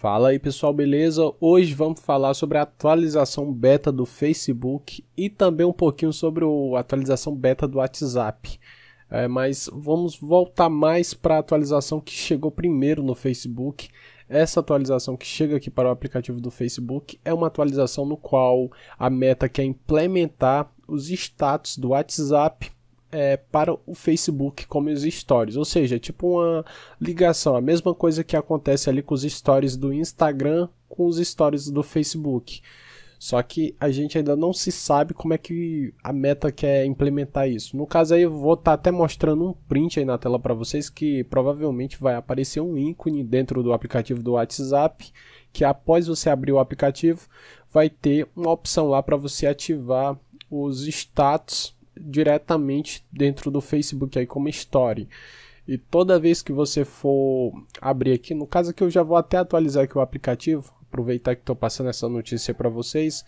Fala aí pessoal, beleza? Hoje vamos falar sobre a atualização beta do Facebook e também um pouquinho sobre a atualização beta do WhatsApp. É, mas vamos voltar mais para a atualização que chegou primeiro no Facebook. Essa atualização que chega aqui para o aplicativo do Facebook é uma atualização no qual a meta quer implementar os status do WhatsApp é, para o Facebook como os stories, ou seja, é tipo uma ligação, a mesma coisa que acontece ali com os stories do Instagram com os stories do Facebook. Só que a gente ainda não se sabe como é que a meta quer implementar isso. No caso aí eu vou estar tá até mostrando um print aí na tela para vocês que provavelmente vai aparecer um ícone dentro do aplicativo do WhatsApp, que após você abrir o aplicativo, vai ter uma opção lá para você ativar os status diretamente dentro do Facebook aí como Story. E toda vez que você for abrir aqui, no caso aqui eu já vou até atualizar aqui o aplicativo, aproveitar que estou passando essa notícia para vocês.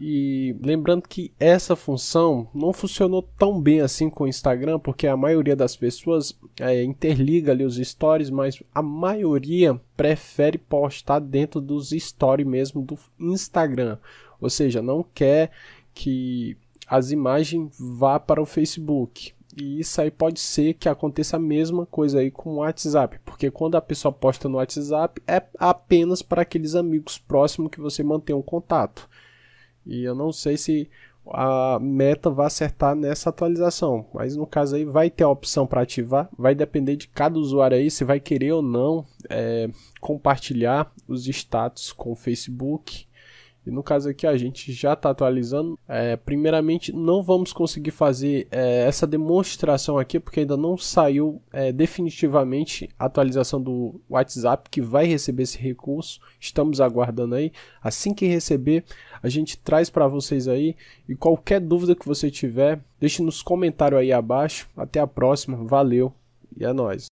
E lembrando que essa função não funcionou tão bem assim com o Instagram, porque a maioria das pessoas é, interliga ali os stories, mas a maioria prefere postar dentro dos stories mesmo do Instagram. Ou seja, não quer que as imagens vá para o Facebook. E isso aí pode ser que aconteça a mesma coisa aí com o WhatsApp, porque quando a pessoa posta no WhatsApp é apenas para aqueles amigos próximos que você mantém um contato. E eu não sei se a meta vai acertar nessa atualização, mas no caso aí vai ter a opção para ativar, vai depender de cada usuário aí se vai querer ou não é, compartilhar os status com o Facebook e no caso aqui a gente já está atualizando. É, primeiramente, não vamos conseguir fazer é, essa demonstração aqui porque ainda não saiu é, definitivamente a atualização do WhatsApp que vai receber esse recurso. Estamos aguardando aí. Assim que receber, a gente traz para vocês aí. E qualquer dúvida que você tiver, deixe nos comentários aí abaixo. Até a próxima. Valeu e é nóis.